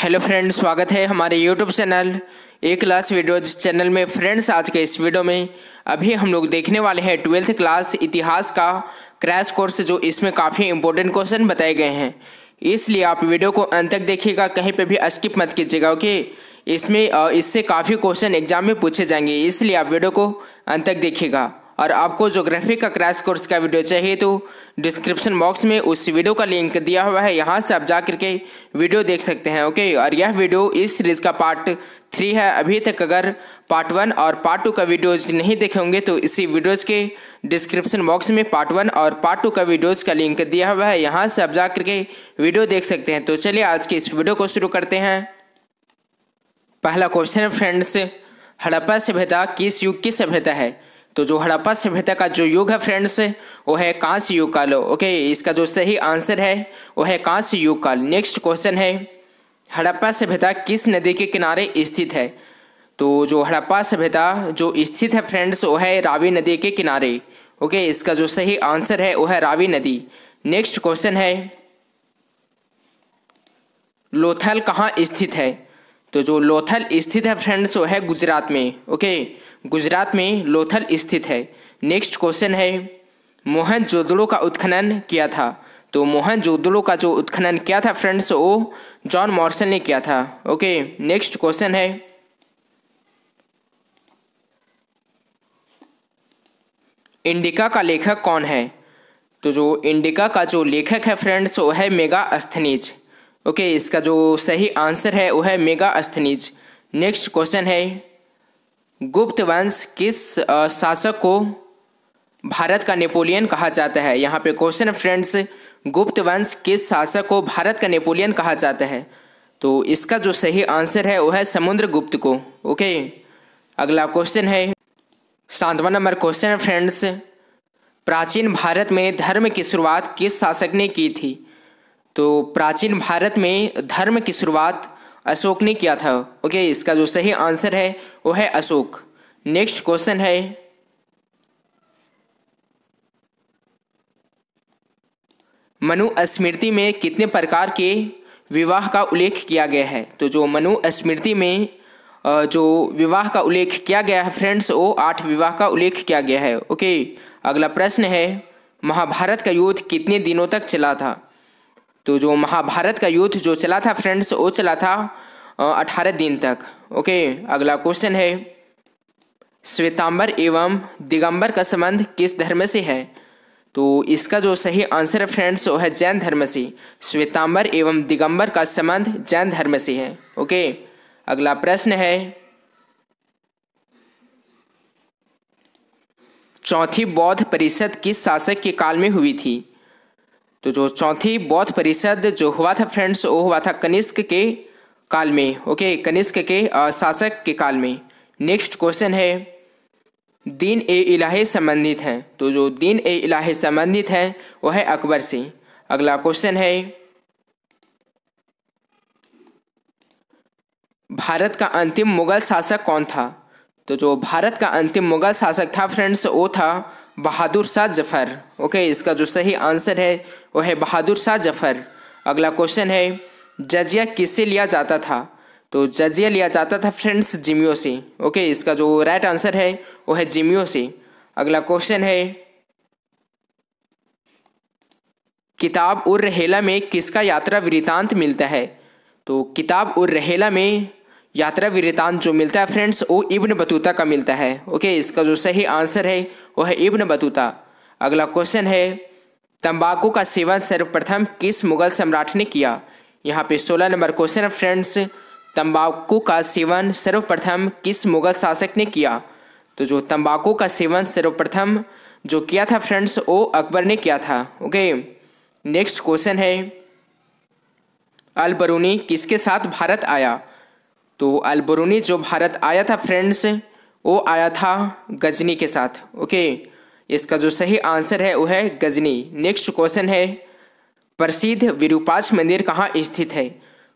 hello friends स्वागत है हमारे YouTube channel A class video channel में फ्रेंड्स आज के इस वीडियो में अभी हम लोग देखने वाले हैं ट्वेल्थ क्लास इतिहास का क्रैश कोर्स जो इसमें काफ़ी इंपॉर्टेंट क्वेश्चन बताए गए हैं इसलिए आप वीडियो को अंत तक देखिएगा कहीं पे भी स्किप मत कीजिएगा ओके इसमें इससे काफ़ी क्वेश्चन एग्जाम में पूछे जाएंगे इसलिए आप वीडियो को अंत तक देखिएगा और आपको जोग्राफी का क्रैश कोर्स का वीडियो चाहिए तो डिस्क्रिप्शन बॉक्स में उस वीडियो का लिंक दिया हुआ है यहाँ से आप जा करके वीडियो देख सकते हैं ओके और यह वीडियो इस सीरीज़ का पार्ट थ्री है अभी तक अगर पार्ट वन और पार्ट टू का वीडियोज नहीं देखे होंगे तो इसी वीडियोज के डिस्क्रिप्शन बॉक्स में पार्ट वन और पार्ट टू का वीडियोज का लिंक दिया हुआ है यहाँ से आप जा करके वीडियो देख सकते हैं तो चलिए आज के इस वीडियो को शुरू करते हैं पहला क्वेश्चन है फ्रेंड्स हड़प्पा सभ्यता किस युग की सभ्यता है तो जो हड़प्पा सभ्यता का जो युग है फ्रेंड्स वो है कांस्य युग काल ओके इसका जो सही आंसर है वो है कांस्य युग काल नेक्स्ट क्वेश्चन है हड़प्पा सभ्यता किस नदी के किनारे स्थित है तो जो हड़प्पा सभ्यता जो स्थित है फ्रेंड्स वो है रावी नदी के किनारे ओके इसका जो सही आंसर है वो है रावी नदी नेक्स्ट क्वेश्चन है लोथल कहाँ स्थित है तो जो लोथल स्थित है फ्रेंड्स वो है गुजरात में ओके गुजरात में लोथल स्थित है नेक्स्ट क्वेश्चन है मोहन जोदड़ो का उत्खनन किया था तो मोहन जोदड़ो का जो उत्खनन किया था फ्रेंड्स वो जॉन मॉर्सन ने किया था ओके नेक्स्ट क्वेश्चन है इंडिका का लेखक कौन है तो जो इंडिका का जो लेखक है फ्रेंड्स वो है मेगा अस्थनीज ओके okay, इसका जो सही आंसर है वो है मेगा अस्थनीज नेक्स्ट क्वेश्चन है गुप्त वंश किस शासक को भारत का नेपोलियन कहा जाता है यहाँ पे क्वेश्चन फ्रेंड्स गुप्त वंश किस शासक को भारत का नेपोलियन कहा जाता है तो इसका जो सही आंसर है वो है समुद्र गुप्त को ओके अगला क्वेश्चन है सातवा नंबर क्वेश्चन फ्रेंड्स प्राचीन भारत में धर्म की शुरुआत किस शासक ने की थी तो प्राचीन भारत में धर्म की शुरुआत अशोक ने किया था ओके इसका जो सही आंसर है वो है अशोक नेक्स्ट क्वेश्चन है मनु स्मृति में कितने प्रकार के विवाह का उल्लेख किया गया है तो जो मनु स्मृति में जो विवाह का उल्लेख किया गया है फ्रेंड्स वो आठ विवाह का उल्लेख किया गया है ओके अगला प्रश्न है महाभारत का युद्ध कितने दिनों तक चला था तो जो महाभारत का युद्ध जो चला था फ्रेंड्स वो चला था अठारह दिन तक ओके अगला क्वेश्चन है श्वेतांबर एवं दिगंबर का संबंध किस धर्म से है तो इसका जो सही आंसर है फ्रेंड्स वो है जैन धर्म से श्वेतांबर एवं दिगंबर का संबंध जैन धर्म से है ओके अगला प्रश्न है चौथी बौद्ध परिषद किस शासक के काल में हुई थी तो जो चौथी बौद्ध परिषद जो हुआ था फ्रेंड्स वो हुआ था कनिष्क के काल में ओके कनिष्क के शासक के काल में नेक्स्ट क्वेश्चन है दीन ए इलाहे संबंधित हैं तो जो दीन ए इलाहे संबंधित हैं वह है अकबर से अगला क्वेश्चन है भारत का अंतिम मुगल शासक कौन था तो जो भारत का अंतिम मुगल शासक था फ्रेंड्स वो था बहादुर शाह जफ़र ओके इसका जो सही आंसर है वो है बहादुर शाह जफ़र अगला क्वेश्चन है जजिया किससे लिया जाता था तो जजिया लिया जाता था फ्रेंड्स जिमियो से ओके इसका जो राइट आंसर है वो है जिमियो से अगला क्वेश्चन है किताब उर रहेला में किसका यात्रा वृतांत मिलता है तो किताब उर रहेला में यात्रा वीरतान जो मिलता है फ्रेंड्स वो इब्न बतूता का मिलता है ओके इसका जो सही आंसर है वो है इब्न बतूता अगला क्वेश्चन है तंबाकू का सेवन सर्वप्रथम किस मुगल सम्राट ने किया यहाँ पे सोलह नंबर क्वेश्चन है फ्रेंड्स तंबाकू का सेवन सर्वप्रथम किस मुगल शासक ने किया तो जो तंबाकू का सेवन सर्वप्रथम जो किया था फ्रेंड्स वो अकबर ने किया था ओके नेक्स्ट क्वेश्चन है अल बरूनी किसके साथ भारत आया तो अलबरूनी जो भारत आया था फ्रेंड्स वो आया था गजनी के साथ ओके इसका जो सही आंसर है वो है गजनी नेक्स्ट क्वेश्चन है प्रसिद्ध विरूपाक्ष मंदिर कहाँ स्थित है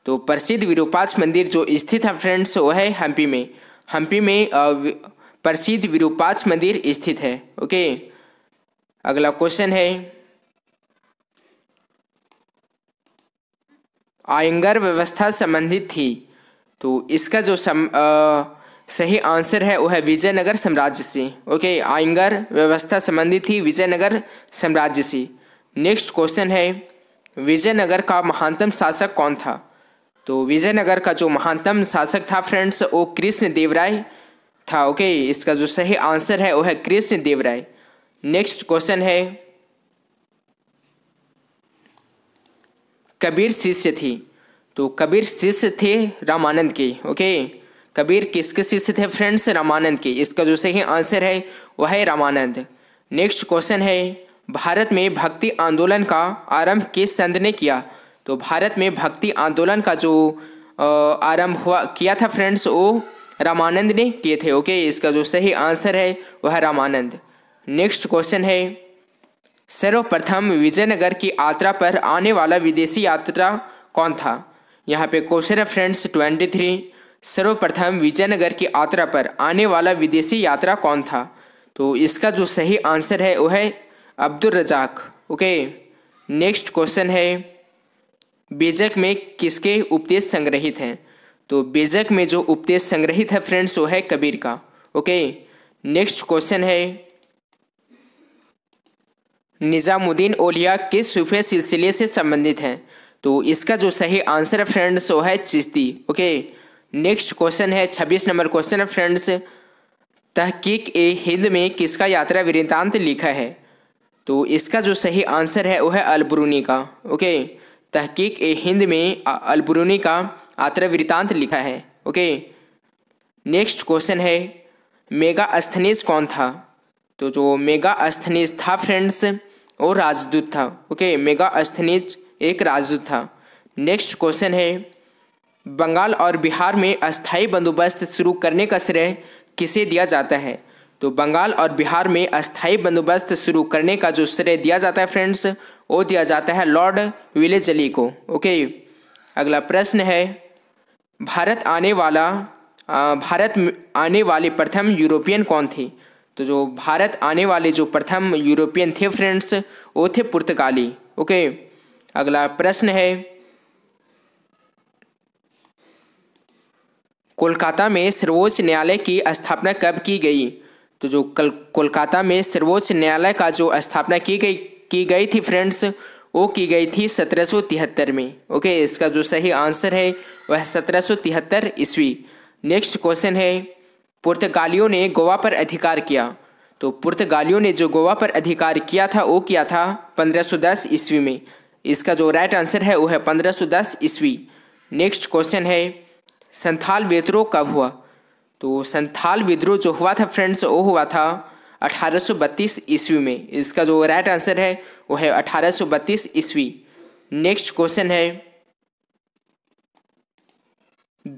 तो प्रसिद्ध विरूपाक्ष मंदिर जो स्थित है फ्रेंड्स वो है हम्पी में हम्पी में प्रसिद्ध विरूपाक्ष मंदिर स्थित है ओके अगला क्वेश्चन है आयंगर व्यवस्था संबंधित थी तो इसका जो सम आ, सही आंसर है वो है विजयनगर साम्राज्य से ओके आयंगर व्यवस्था संबंधी थी विजयनगर साम्राज्य से नेक्स्ट क्वेश्चन है विजयनगर का महानतम शासक कौन था तो विजयनगर का जो महानतम शासक था फ्रेंड्स वो कृष्ण देवराय था ओके इसका जो सही आंसर है वो है कृष्ण देवराय नेक्स्ट क्वेश्चन है कबीर शिष्य थी तो कबीर शिष्य थे रामानंद के ओके कबीर किसके शिष्य थे फ्रेंड्स रामानंद के इसका जो सही आंसर है वह है रामानंद नेक्स्ट क्वेश्चन है भारत में भक्ति आंदोलन का आरंभ किस संत ने किया तो भारत में भक्ति आंदोलन का जो आरंभ हुआ किया था फ्रेंड्स वो रामानंद ने किए थे ओके इसका जो सही आंसर है वह रामानंद नेक्स्ट क्वेश्चन है सर्वप्रथम विजयनगर की यात्रा पर आने वाला विदेशी यात्रा कौन था यहाँ पे क्वेश्चन है फ्रेंड्स ट्वेंटी थ्री सर्वप्रथम विजयनगर की यात्रा पर आने वाला विदेशी यात्रा कौन था तो इसका जो सही आंसर है वो है Abdul Razzaq okay next question है बेजक में किसके उपदेश संग्रहित हैं तो बेजक में जो उपदेश संग्रहित है फ्रेंड्स वो है कबीर का ओके नेक्स्ट क्वेश्चन है निज़ामुद्दीन ओलिया किस सूफे सिलसिले से संबंधित हैं तो इसका जो सही आंसर है फ्रेंड्स वो है चिश्ती ओके नेक्स्ट क्वेश्चन है छब्बीस नंबर क्वेश्चन है फ्रेंड्स तहकीक ए हिंद में किसका यात्रा वृत्तांत लिखा है तो इसका जो सही आंसर है वो है अलबरूनी का ओके तहकीक ए हिंद में अलबरूनी का यात्रा वृत्तांत लिखा है ओके नेक्स्ट क्वेश्चन है मेगा अस्थनीस कौन था तो जो मेगा अस्थनीस था फ्रेंड्स वो राजदूत था ओके मेगा अस्थनीज एक राजदूत था नेक्स्ट क्वेश्चन है बंगाल और बिहार में अस्थायी बंदोबस्त शुरू करने का श्रेय किसे दिया जाता है तो बंगाल और बिहार में अस्थायी बंदोबस्त शुरू करने का जो श्रेय दिया जाता है फ्रेंड्स वो दिया जाता है लॉर्ड विलेजली को ओके अगला प्रश्न है भारत आने वाला भारत आने वाले प्रथम यूरोपियन कौन थे तो जो भारत आने वाले जो प्रथम यूरोपियन थे फ्रेंड्स वो थे पुर्तगाली ओके अगला प्रश्न है कोलकाता में सर्वोच्च न्यायालय की स्थापना कब की गई तो जो कल कोलकाता में सर्वोच्च न्यायालय का जो स्थापना की गई की गई थी फ्रेंड्स वो की गई थी सत्रह में ओके इसका जो सही आंसर है वह सत्रह सौ तिहत्तर ईस्वी नेक्स्ट क्वेश्चन है पुर्तगालियों ने गोवा पर अधिकार किया तो पुर्तगालियों ने जो गोवा पर अधिकार किया था वो किया था पंद्रह 1510 ईस्वी में इसका जो राइट आंसर है वो है पंद्रह सौ दस ईस्वी नेक्स्ट क्वेश्चन है संथाल विद्रोह कब हुआ तो संथाल विद्रोह जो हुआ था फ्रेंड्स वो हुआ था अठारह सौ बत्तीस ईस्वी में इसका जो राइट आंसर है वो है अठारह सौ बत्तीस ईस्वी नेक्स्ट क्वेश्चन है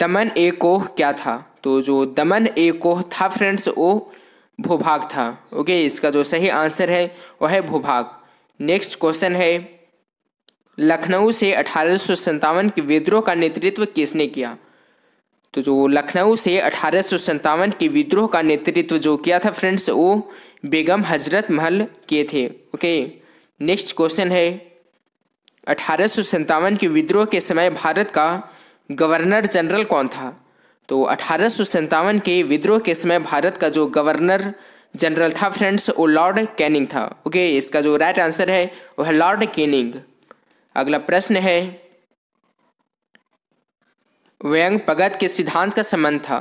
दमन ए कोह क्या था तो जो दमन ए कोह था फ्रेंड्स वो भूभाग था ओके इसका जो सही आंसर है वह है भूभाग नेक्स्ट क्वेश्चन है लखनऊ से अठारह के विद्रोह का नेतृत्व किसने किया तो जो लखनऊ से अठारह के विद्रोह का नेतृत्व जो किया था फ्रेंड्स वो बेगम हजरत महल के थे ओके नेक्स्ट क्वेश्चन है अठारह के विद्रोह के समय भारत का गवर्नर जनरल कौन था तो अठारह के विद्रोह के समय भारत का जो गवर्नर जनरल था फ्रेंड्स वो लॉर्ड कैनिंग था ओके इसका जो राइट आंसर है वो है लॉर्ड कैनिंग अगला प्रश्न है व्यंग पगत के सिद्धांत का संबंध था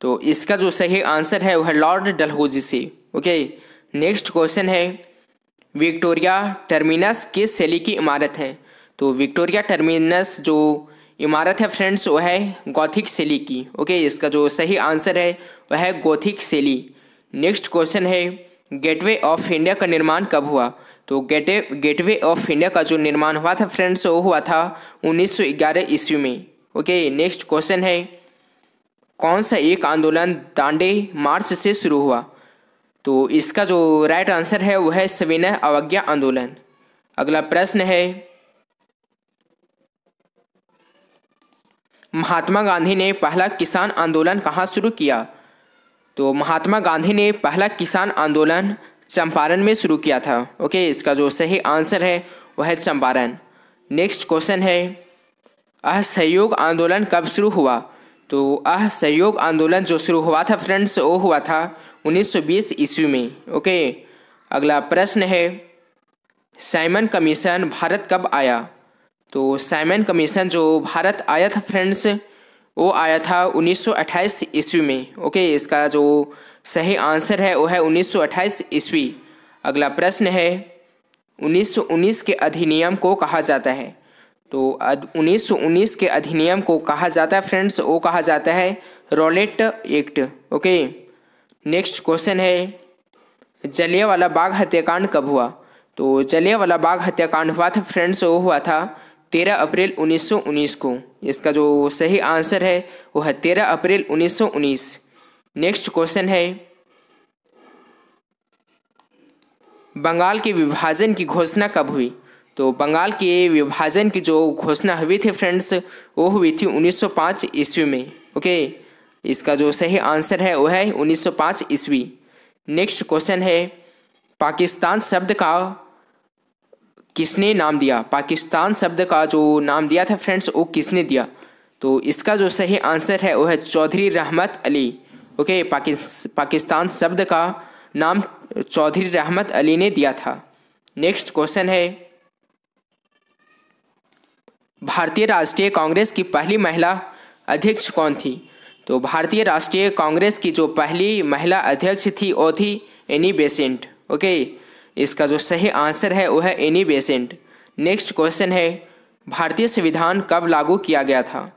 तो इसका जो सही आंसर है वह लॉर्ड डलहोजी से ओके नेक्स्ट क्वेश्चन है विक्टोरिया टर्मिनस किस शैली की इमारत है तो विक्टोरिया टर्मिनस जो इमारत है फ्रेंड्स वह है गौथिक शैली की ओके इसका जो सही आंसर है वह है गौथिक शैली नेक्स्ट क्वेश्चन है गेटवे ऑफ इंडिया का निर्माण कब हुआ तो गेटे गेटवे ऑफ इंडिया का जो निर्माण हुआ था फ्रेंड्स वो हुआ था 1911 ईस्वी में ओके नेक्स्ट क्वेश्चन है कौन सा एक आंदोलन दांडे मार्च से शुरू हुआ तो इसका जो राइट आंसर है वो है सविनय अवज्ञा आंदोलन अगला प्रश्न है महात्मा गांधी ने पहला किसान आंदोलन कहाँ शुरू किया तो महात्मा गांधी ने पहला किसान आंदोलन चंपारण में शुरू किया था ओके इसका जो सही आंसर है वह है चंपारण नेक्स्ट क्वेश्चन है असहयोग आंदोलन कब शुरू हुआ तो असहयोग आंदोलन जो शुरू हुआ था फ्रेंड्स वो हुआ था 1920 ईस्वी में ओके अगला प्रश्न है साइमन कमीशन भारत कब आया तो साइमन कमीशन जो भारत आया था फ्रेंड्स वो आया था 1928 ईस्वी में ओके इसका जो सही आंसर है वह 1928 ईस्वी अगला प्रश्न है 1919 के अधिनियम को कहा जाता है तो 1919 के अधिनियम को कहा जाता है फ्रेंड्स वो कहा जाता है Rowlatt Act okay next question है जलियावाला बाग हत्याकांड कब हुआ तो जलियावाला बाग हत्याकांड हुआ था फ्रेंड्स वो हुआ था तेरह अप्रैल 1919 को इसका जो सही आंसर है वो है तेरह अप्रैल उन्नीस नेक्स्ट क्वेश्चन है बंगाल के विभाजन की घोषणा कब हुई तो बंगाल के विभाजन की जो घोषणा हुई थी फ्रेंड्स वो हुई थी 1905 ईस्वी में ओके इसका जो सही आंसर है वो है 1905 ईस्वी नेक्स्ट क्वेश्चन है पाकिस्तान शब्द का किसने नाम दिया पाकिस्तान शब्द का जो नाम दिया था फ्रेंड्स वो किसने दिया तो इसका जो सही आंसर है वो है चौधरी रहमत अली ओके पाकिस्तान शब्द का नाम चौधरी रहमत अली ने दिया था नेक्स्ट क्वेश्चन है भारतीय राष्ट्रीय कांग्रेस की पहली महिला अध्यक्ष कौन थी तो भारतीय राष्ट्रीय कांग्रेस की जो पहली महिला अध्यक्ष थी वो थी एनी बेसेंट ओके इसका जो सही आंसर है वो है एनी बेसेंट नेक्स्ट क्वेश्चन है भारतीय संविधान कब लागू किया गया था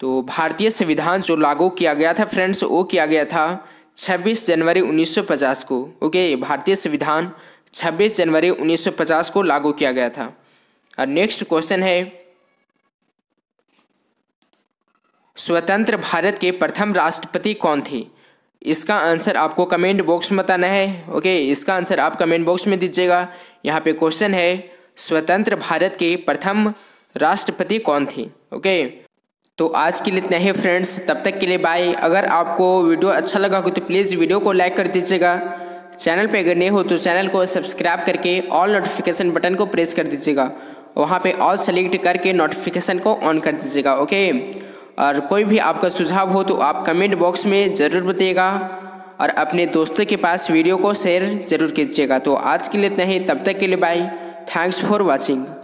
तो भारतीय संविधान जो लागू किया गया था फ्रेंड्स वो किया गया था 26 जनवरी 1950 को ओके भारतीय संविधान 26 जनवरी 1950 को लागू किया गया था और नेक्स्ट क्वेश्चन है स्वतंत्र भारत के प्रथम राष्ट्रपति कौन थे इसका आंसर आपको कमेंट बॉक्स में बताना है ओके इसका आंसर आप कमेंट बॉक्स में दीजिएगा यहाँ पे क्वेश्चन है स्वतंत्र भारत के प्रथम राष्ट्रपति कौन थे ओके तो आज के लिए इतना ही फ्रेंड्स तब तक के लिए बाय अगर आपको वीडियो अच्छा लगा हो तो प्लीज़ वीडियो को लाइक कर दीजिएगा चैनल पे अगर नहीं हो तो चैनल को सब्सक्राइब करके ऑल नोटिफिकेशन बटन को प्रेस कर दीजिएगा वहाँ पे ऑल सेलेक्ट करके नोटिफिकेशन को ऑन कर दीजिएगा ओके और कोई भी आपका सुझाव हो तो आप कमेंट बॉक्स में ज़रूर बताइएगा और अपने दोस्तों के पास वीडियो को शेयर ज़रूर कीजिएगा तो आज के लिए इतना ही तब तक के लिए बाय थैंक्स फॉर वॉचिंग